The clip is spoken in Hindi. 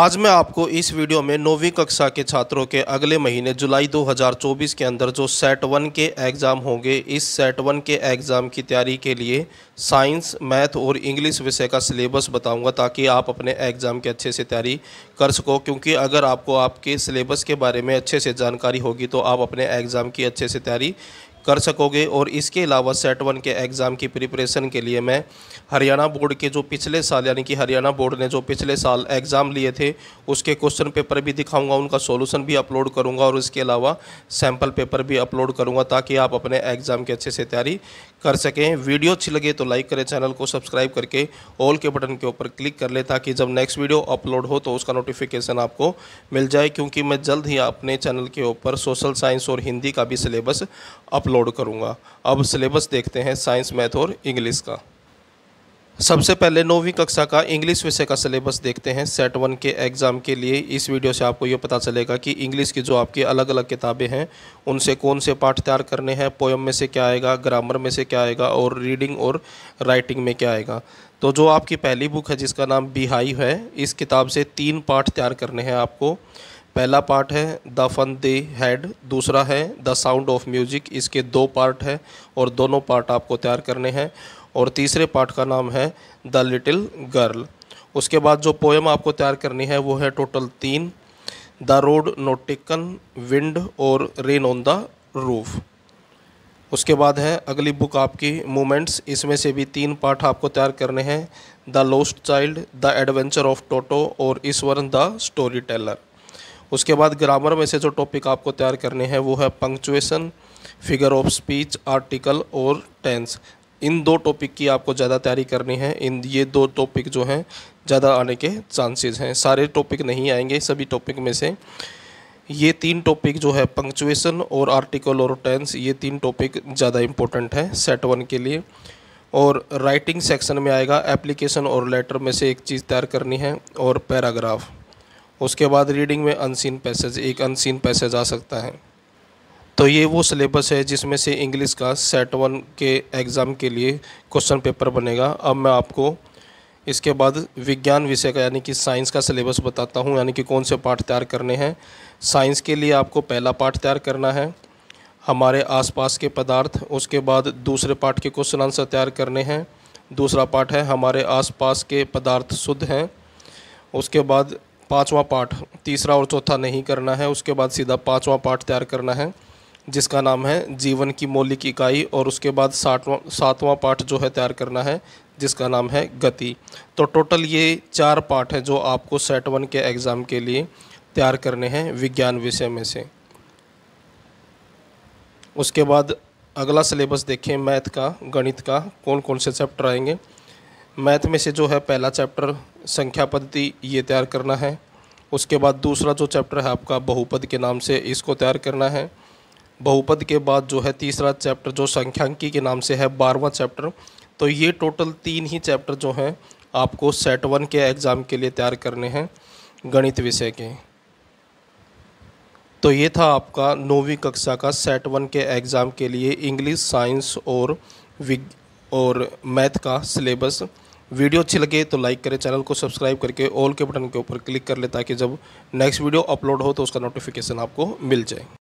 आज मैं आपको इस वीडियो में नौवीं कक्षा के छात्रों के अगले महीने जुलाई 2024 के अंदर जो सेट वन के एग्ज़ाम होंगे इस सेट वन के एग्ज़ाम की तैयारी के लिए साइंस मैथ और इंग्लिश विषय का सिलेबस बताऊंगा ताकि आप अपने एग्ज़ाम के अच्छे से तैयारी कर सको क्योंकि अगर आपको आपके सिलेबस के बारे में अच्छे से जानकारी होगी तो आप अपने एग्ज़ाम की अच्छे से तैयारी कर सकोगे और इसके अलावा सेट वन के एग्ज़ाम की प्रिपरेशन के लिए मैं हरियाणा बोर्ड के जो पिछले साल यानी कि हरियाणा बोर्ड ने जो पिछले साल एग्ज़ाम लिए थे उसके क्वेश्चन पेपर भी दिखाऊंगा उनका सॉल्यूशन भी अपलोड करूंगा और इसके अलावा सैम्पल पेपर भी अपलोड करूंगा ताकि आप अपने एग्ज़ाम की अच्छे से तैयारी कर सकें वीडियो अच्छी लगे तो लाइक करें चैनल को सब्सक्राइब करके ऑल के बटन के ऊपर क्लिक कर लें ताकि जब नेक्स्ट वीडियो अपलोड हो तो उसका नोटिफिकेशन आपको मिल जाए क्योंकि मैं जल्द ही अपने चैनल के ऊपर सोशल साइंस और हिंदी का भी सिलेबस अपलोड अपलोड करूँगा अब सिलेबस देखते हैं साइंस मैथ और इंग्लिश का सबसे पहले नौवीं कक्षा का इंग्लिश विषय का सिलेबस देखते हैं सेट वन के एग्ज़ाम के लिए इस वीडियो से आपको ये पता चलेगा कि इंग्लिश की जो आपकी अलग अलग किताबें हैं उनसे कौन से पाठ तैयार करने हैं पोएम में से क्या आएगा ग्रामर में से क्या आएगा और रीडिंग और राइटिंग में क्या आएगा तो जो आपकी पहली बुक है जिसका नाम बिहाई है इस किताब से तीन पाठ तैयार करने हैं आपको पहला पार्ट है द फन द हेड दूसरा है द साउंड ऑफ म्यूजिक इसके दो पार्ट है और दोनों पार्ट आपको तैयार करने हैं और तीसरे पार्ट का नाम है द लिटिल गर्ल उसके बाद जो पोएम आपको तैयार करनी है वो है टोटल तीन द रोड नोटिकन विंड और रेन ऑन द रूफ़ उसके बाद है अगली बुक आपकी मूमेंट्स इसमें से भी तीन पार्ट आपको तैयार करने हैं the lost child the adventure of Toto और इस वर्न द स्टोरी टेलर उसके बाद ग्रामर में से जो टॉपिक आपको तैयार करने हैं वो है punctuation figure of speech article और टेंस इन दो टॉपिक की आपको ज़्यादा तैयारी करनी है इन ये दो टॉपिक जो हैं ज़्यादा आने के चांसेस हैं सारे टॉपिक नहीं आएंगे सभी टॉपिक में से ये तीन टॉपिक जो है पंक्चुएसन और आर्टिकल और टेंस ये तीन टॉपिक ज़्यादा इम्पोर्टेंट है सेट वन के लिए और राइटिंग सेक्शन में आएगा एप्लीकेशन और लेटर में से एक चीज़ तैयार करनी है और पैराग्राफ उसके बाद रीडिंग में अनसीन पैसेज एक अनसीन पैसेज आ सकता है तो ये वो सिलेबस है जिसमें से इंग्लिश का सेट वन के एग्ज़ाम के लिए क्वेश्चन पेपर बनेगा अब मैं आपको इसके बाद विज्ञान विषय का यानी कि साइंस का सिलेबस बताता हूँ यानी कि कौन से पाठ तैयार करने हैं साइंस के लिए आपको पहला पाठ तैयार करना है हमारे आसपास के पदार्थ उसके बाद दूसरे पाठ के क्वेश्चन आंसर तैयार करने हैं दूसरा पाठ है हमारे आसपास के पदार्थ शुद्ध हैं उसके बाद पाँचवा पाठ तीसरा और चौथा नहीं करना है उसके बाद सीधा पाँचवा पाठ तैयार करना है जिसका नाम है जीवन की मौलिक इकाई और उसके बाद सातवा सातवां पाठ जो है तैयार करना है जिसका नाम है गति तो टोटल ये चार पाठ हैं जो आपको सेट वन के एग्ज़ाम के लिए तैयार करने हैं विज्ञान विषय में से उसके बाद अगला सिलेबस देखें मैथ का गणित का कौन कौन से चैप्टर आएंगे मैथ में से जो है पहला चैप्टर संख्या पद्धति ये तैयार करना है उसके बाद दूसरा जो चैप्टर है आपका बहुपद के नाम से इसको तैयार करना है बहुपद के बाद जो है तीसरा चैप्टर जो संख्यांकी के नाम से है बारहवा चैप्टर तो ये टोटल तीन ही चैप्टर जो हैं आपको सेट वन के एग्ज़ाम के लिए तैयार करने हैं गणित विषय के तो ये था आपका नौवीं कक्षा का सेट वन के एग्ज़ाम के लिए इंग्लिश साइंस और विग और मैथ का सिलेबस वीडियो अच्छी लगे तो लाइक करें चैनल को सब्सक्राइब करके ऑल के बटन के ऊपर क्लिक कर ले ताकि जब नेक्स्ट वीडियो अपलोड हो तो उसका नोटिफिकेशन आपको मिल जाए